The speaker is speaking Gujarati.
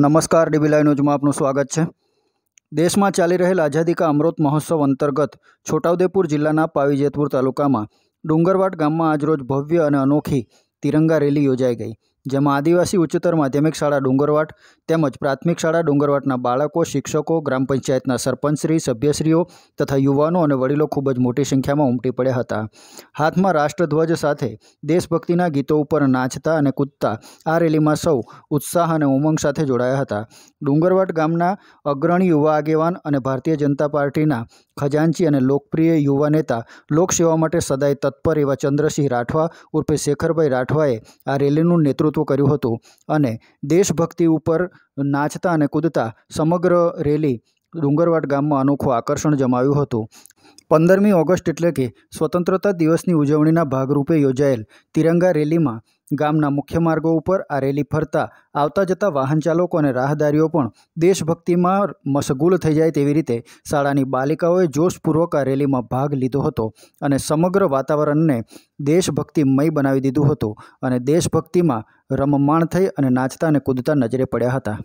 નમસ્કાર ડીબી લાઈવ ન્યૂઝમાં આપનું સ્વાગત છે દેશમાં ચાલી રહેલ આઝાદી કા અમૃત મહોત્સવ અંતર્ગત છોટાઉદેપુર જિલ્લાના પાવીજેતપુર તાલુકામાં ડુંગરવાટ ગામમાં આજરોજ ભવ્ય અને અનોખી તિરંગા રેલી યોજાઈ ગઈ જેમાં આદિવાસી ઉચ્ચતર માધ્યમિક શાળા ડુંગરવાટ તેમજ પ્રાથમિક શાળા ડુંગરવાટના બાળકો શિક્ષકો ગ્રામ પંચાયતના સરપંચશ્રી સભ્યશ્રીઓ તથા યુવાનો અને વડીલો ખૂબ જ મોટી સંખ્યામાં ઉમટી પડ્યા હતા હાથમાં રાષ્ટ્રધ્વજ સાથે દેશભક્તિના ગીતો ઉપર નાચતા અને કૂદતા આ રેલીમાં સૌ ઉત્સાહ અને ઉમંગ સાથે જોડાયા હતા ડુંગરવાટ ગામના અગ્રણી યુવા આગેવાન અને ભારતીય જનતા પાર્ટીના ખજાનચી અને લોકપ્રિય યુવા નેતા લોકસેવા માટે સદાય તત્પર એવા ચંદ્રસિંહ રાઠવા ઉર્ફે શેખરભાઈ રાઠવાએ આ રેલીનું નેતૃત્વ નેતૃત્વ કર્યું હતું અને દેશભક્તિ ઉપર નાચતા અને કૂદતા સમગ્ર રેલી ડુંગરવાટ ગામમાં અનોખું આકર્ષણ જમાવ્યું હતું પંદરમી ઓગસ્ટ એટલે કે સ્વતંત્રતા દિવસની ઉજવણીના ભાગરૂપે યોજાયેલ તિરંગા રેલીમાં ગામના મુખ્ય માર્ગો ઉપર આ રેલી ફરતા આવતા જતા વાહન ચાલકો અને રાહદારીઓ પણ દેશભક્તિમાં મશગુલ થઈ જાય તેવી રીતે શાળાની બાલિકાઓએ જોશપૂર્વક આ રેલીમાં ભાગ લીધો હતો અને સમગ્ર વાતાવરણને દેશભક્તિમય બનાવી દીધું હતું અને દેશભક્તિમાં રમમાણ થઈ અને નાચતા અને કૂદતા નજરે પડ્યા હતા